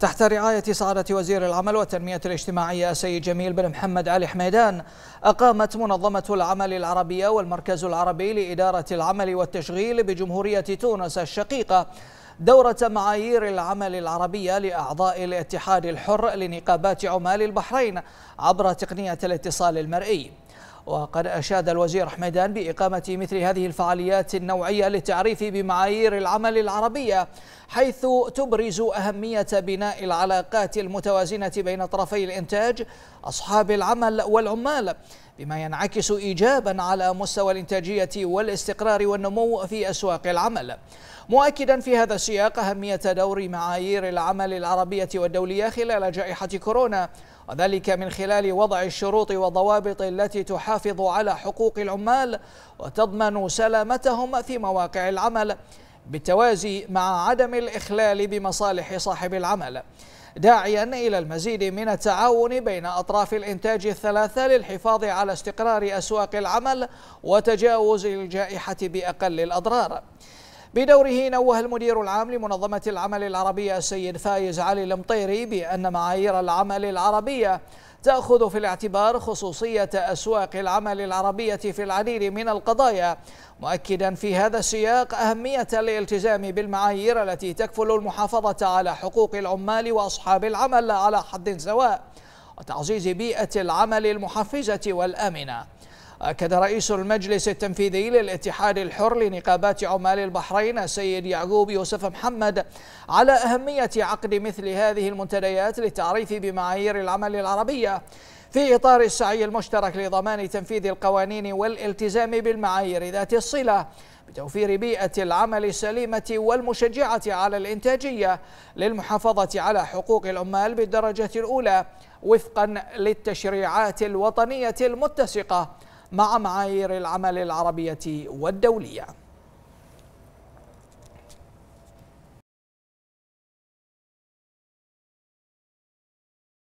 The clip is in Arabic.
تحت رعاية سعادة وزير العمل والتنمية الاجتماعية السيد جميل بن محمد علي حميدان أقامت منظمة العمل العربية والمركز العربي لإدارة العمل والتشغيل بجمهورية تونس الشقيقة دورة معايير العمل العربية لأعضاء الاتحاد الحر لنقابات عمال البحرين عبر تقنية الاتصال المرئي وقد أشاد الوزير حميدان بإقامة مثل هذه الفعاليات النوعية للتعريف بمعايير العمل العربية حيث تبرز أهمية بناء العلاقات المتوازنة بين طرفي الإنتاج أصحاب العمل والعمال بما ينعكس إيجابا على مستوى الإنتاجية والاستقرار والنمو في أسواق العمل مؤكدا في هذا السياق أهمية دور معايير العمل العربية والدولية خلال جائحة كورونا وذلك من خلال وضع الشروط والضوابط التي تحافظ على حقوق العمال وتضمن سلامتهم في مواقع العمل بالتوازي مع عدم الإخلال بمصالح صاحب العمل داعيا إلى المزيد من التعاون بين أطراف الإنتاج الثلاثة للحفاظ على استقرار أسواق العمل وتجاوز الجائحة بأقل الأضرار بدوره نوه المدير العام لمنظمة العمل العربية السيد فايز علي المطيري بأن معايير العمل العربية تأخذ في الاعتبار خصوصية أسواق العمل العربية في العديد من القضايا مؤكدا في هذا السياق أهمية الالتزام بالمعايير التي تكفل المحافظة على حقوق العمال وأصحاب العمل على حد سواء وتعزيز بيئة العمل المحفزة والآمنة أكد رئيس المجلس التنفيذي للاتحاد الحر لنقابات عمال البحرين السيد يعقوب يوسف محمد على أهمية عقد مثل هذه المنتديات للتعريف بمعايير العمل العربية في إطار السعي المشترك لضمان تنفيذ القوانين والالتزام بالمعايير ذات الصلة بتوفير بيئة العمل السليمة والمشجعة على الإنتاجية للمحافظة على حقوق العمال بالدرجة الأولى وفقا للتشريعات الوطنية المتسقة مع معايير العمل العربية والدولية